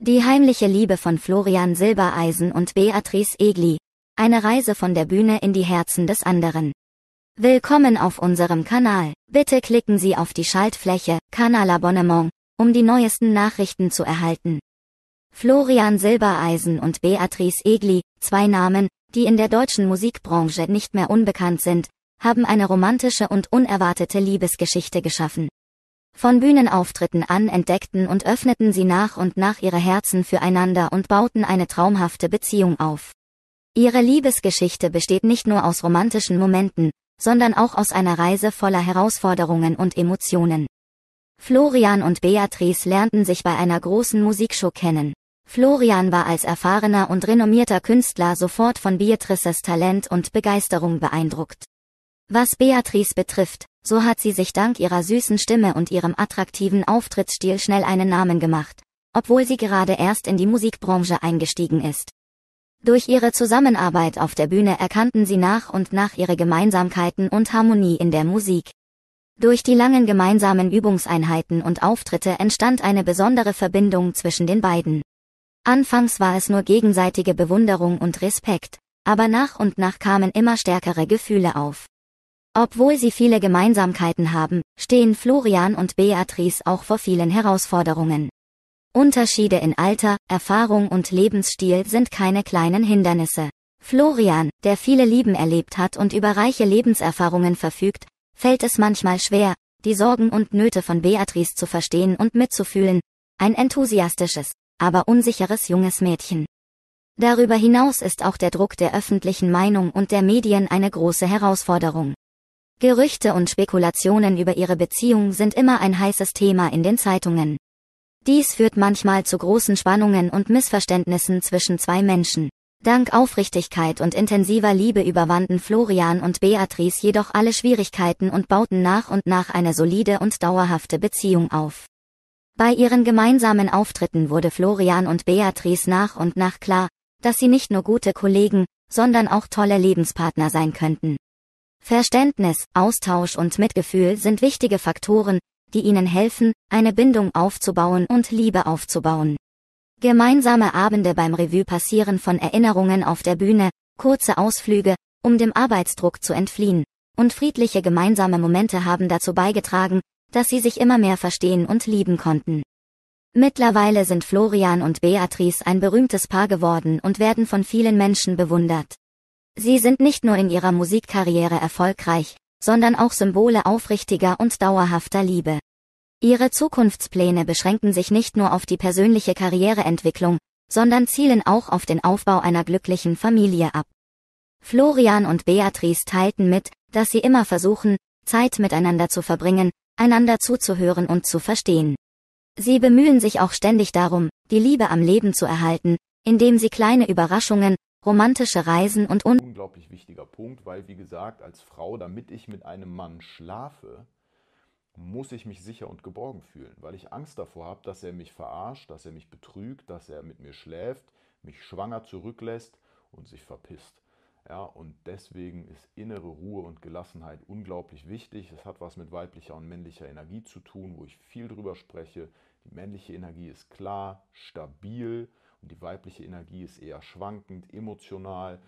Die heimliche Liebe von Florian Silbereisen und Beatrice Egli. Eine Reise von der Bühne in die Herzen des anderen. Willkommen auf unserem Kanal. Bitte klicken Sie auf die Schaltfläche Kanalabonnement, um die neuesten Nachrichten zu erhalten. Florian Silbereisen und Beatrice Egli, zwei Namen, die in der deutschen Musikbranche nicht mehr unbekannt sind, haben eine romantische und unerwartete Liebesgeschichte geschaffen. Von Bühnenauftritten an entdeckten und öffneten sie nach und nach ihre Herzen füreinander und bauten eine traumhafte Beziehung auf. Ihre Liebesgeschichte besteht nicht nur aus romantischen Momenten, sondern auch aus einer Reise voller Herausforderungen und Emotionen. Florian und Beatrice lernten sich bei einer großen Musikshow kennen. Florian war als erfahrener und renommierter Künstler sofort von Beatrices Talent und Begeisterung beeindruckt. Was Beatrice betrifft, so hat sie sich dank ihrer süßen Stimme und ihrem attraktiven Auftrittsstil schnell einen Namen gemacht, obwohl sie gerade erst in die Musikbranche eingestiegen ist. Durch ihre Zusammenarbeit auf der Bühne erkannten sie nach und nach ihre Gemeinsamkeiten und Harmonie in der Musik. Durch die langen gemeinsamen Übungseinheiten und Auftritte entstand eine besondere Verbindung zwischen den beiden. Anfangs war es nur gegenseitige Bewunderung und Respekt, aber nach und nach kamen immer stärkere Gefühle auf. Obwohl sie viele Gemeinsamkeiten haben, stehen Florian und Beatrice auch vor vielen Herausforderungen. Unterschiede in Alter, Erfahrung und Lebensstil sind keine kleinen Hindernisse. Florian, der viele Lieben erlebt hat und über reiche Lebenserfahrungen verfügt, fällt es manchmal schwer, die Sorgen und Nöte von Beatrice zu verstehen und mitzufühlen, ein enthusiastisches, aber unsicheres junges Mädchen. Darüber hinaus ist auch der Druck der öffentlichen Meinung und der Medien eine große Herausforderung. Gerüchte und Spekulationen über ihre Beziehung sind immer ein heißes Thema in den Zeitungen. Dies führt manchmal zu großen Spannungen und Missverständnissen zwischen zwei Menschen. Dank Aufrichtigkeit und intensiver Liebe überwanden Florian und Beatrice jedoch alle Schwierigkeiten und bauten nach und nach eine solide und dauerhafte Beziehung auf. Bei ihren gemeinsamen Auftritten wurde Florian und Beatrice nach und nach klar, dass sie nicht nur gute Kollegen, sondern auch tolle Lebenspartner sein könnten. Verständnis, Austausch und Mitgefühl sind wichtige Faktoren, die ihnen helfen, eine Bindung aufzubauen und Liebe aufzubauen. Gemeinsame Abende beim Revue passieren von Erinnerungen auf der Bühne, kurze Ausflüge, um dem Arbeitsdruck zu entfliehen, und friedliche gemeinsame Momente haben dazu beigetragen, dass sie sich immer mehr verstehen und lieben konnten. Mittlerweile sind Florian und Beatrice ein berühmtes Paar geworden und werden von vielen Menschen bewundert. Sie sind nicht nur in ihrer Musikkarriere erfolgreich, sondern auch Symbole aufrichtiger und dauerhafter Liebe. Ihre Zukunftspläne beschränken sich nicht nur auf die persönliche Karriereentwicklung, sondern zielen auch auf den Aufbau einer glücklichen Familie ab. Florian und Beatrice teilten mit, dass sie immer versuchen, Zeit miteinander zu verbringen, einander zuzuhören und zu verstehen. Sie bemühen sich auch ständig darum, die Liebe am Leben zu erhalten, indem sie kleine Überraschungen romantische Reisen und un unglaublich wichtiger Punkt, weil wie gesagt, als Frau, damit ich mit einem Mann schlafe, muss ich mich sicher und geborgen fühlen, weil ich Angst davor habe, dass er mich verarscht, dass er mich betrügt, dass er mit mir schläft, mich schwanger zurücklässt und sich verpisst. Ja, und deswegen ist innere Ruhe und Gelassenheit unglaublich wichtig. Es hat was mit weiblicher und männlicher Energie zu tun, wo ich viel drüber spreche. Die männliche Energie ist klar, stabil, und die weibliche Energie ist eher schwankend, emotional